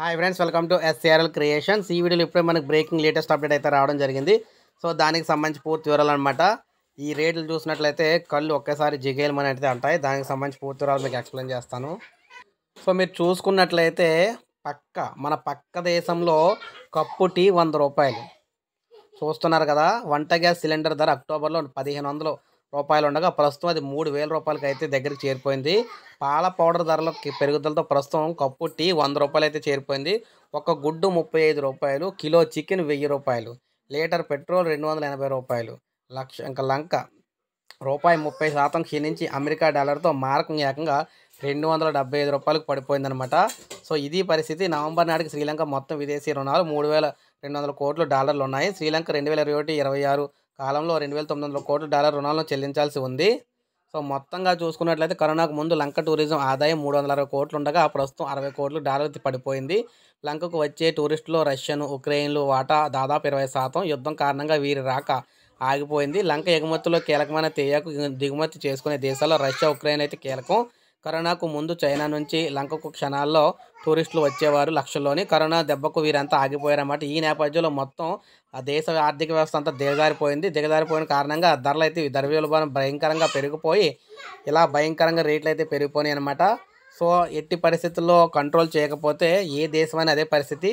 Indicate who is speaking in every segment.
Speaker 1: hi friends welcome to SRL creations ఈ వీడియోలో ఇప్పుడే మనకు బ్రేకింగ్ లేటెస్ట్ అప్డేట్ అయితే రావడం జరిగింది సో దానికి సంబంధించి పూర్తి వివరాలు అనమాట ఈ రేట్లు చూసినట్లయితే కళ్ళు ఒక్కసారి మన అయితే అంటాయి దానికి సంబంధించి పూర్తి వివరాలు మీకు ఎక్స్ప్లెయిన్ చేస్తాను సో మీరు చూసుకున్నట్లయితే పక్క మన పక్క దేశంలో కప్పు టీ వంద రూపాయలు చూస్తున్నారు కదా వంట గ్యాస్ సిలిండర్ ధర అక్టోబర్లో పదిహేను వందలు రూపాయలు ఉండగా ప్రస్తుతం అది మూడు వేల రూపాయలకి అయితే దగ్గరికి చేరిపోయింది పాల పౌడర్ ధరల పెరుగుదలతో ప్రస్తుతం కప్పు టీ వంద రూపాయలు అయితే చేరిపోయింది ఒక గుడ్డు ముప్పై ఐదు రూపాయలు కిలో చికెన్ వెయ్యి రూపాయలు లీటర్ పెట్రోల్ రెండు వందల ఎనభై రూపాయలు లక్ష ఇంకా లంక రూపాయి ముప్పై శాతం క్షీణించి అమెరికా డాలర్తో మారకం ఏకంగా రెండు వందల డెబ్బై ఐదు రూపాయలకు పడిపోయిందనమాట సో ఇది పరిస్థితి నవంబర్ నాటికి శ్రీలంక మొత్తం విదేశీ రుణాలు మూడు వేల రెండు వందల కోట్ల డాలర్లు ఉన్నాయి శ్రీలంక రెండు వేల ఇరవై ఒకటి ఇరవై ఆరు కాలంలో రెండు వేల తొమ్మిది వందల కోట్ల డాలర్ రుణాలను చెల్లించాల్సి ఉంది సో మొత్తంగా చూసుకున్నట్లయితే కరోనాకు ముందు లంక టూరిజం ఆదాయం మూడు వందల అరవై కోట్లు ఉండగా ప్రస్తుతం అరవై కోట్లు డాలర్ పడిపోయింది లంకకు వచ్చే టూరిస్టులు రష్యన్ ఉక్రెయిన్లు వాటా దాదాపు ఇరవై శాతం యుద్ధం కారణంగా వీరి రాక ఆగిపోయింది లంక ఎగుమతుల్లో కీలకమైన తేయాకు దిగుమతి చేసుకునే దేశాల్లో రష్యా ఉక్రెయిన్ అయితే కీలకం కరోనాకు ముందు చైనా నుంచి లంకకు క్షణాల్లో టూరిస్టులు వచ్చేవారు లక్షల్లోని కరోనా దెబ్బకు వీరంతా ఆగిపోయారన్నమాట ఈ నేపథ్యంలో మొత్తం ఆ దేశ ఆర్థిక వ్యవస్థ అంతా దిగజారిపోయింది దిగజారిపోయిన కారణంగా ధరలు అయితే ద్రవ్యోల్బణం భయంకరంగా పెరిగిపోయి ఇలా భయంకరంగా రేట్లు అయితే పెరిగిపోయినాయి అనమాట సో ఎట్టి పరిస్థితుల్లో కంట్రోల్ చేయకపోతే ఏ దేశమైనా అదే పరిస్థితి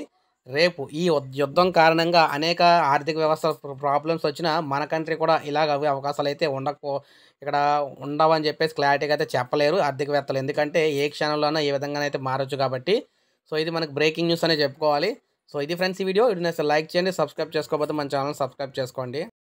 Speaker 1: రేపు ఈ యుద్ధం కారణంగా అనేక ఆర్థిక వ్యవస్థ ప్రాబ్లమ్స్ వచ్చినా మన కంట్రీ కూడా ఇలాగ అవి అవకాశాలు అయితే ఉండకపో ఇక్కడ ఉండవని చెప్పేసి క్లారిటీగా అయితే చెప్పలేరు ఆర్థికవేత్తలు ఎందుకంటే ఏ క్షణంలోనైనా ఏ విధంగానైతే మారచ్చు కాబట్టి సో ఇది మనకు బ్రేకింగ్ న్యూస్ అనే చెప్పుకోవాలి సో ఇది ఫ్రెండ్స్ ఈ వీడియో ఇది లైక్ చేయండి సబ్స్క్రైబ్ చేసుకోకపోతే మన ఛానల్ సబ్స్క్రైబ్ చేసుకోండి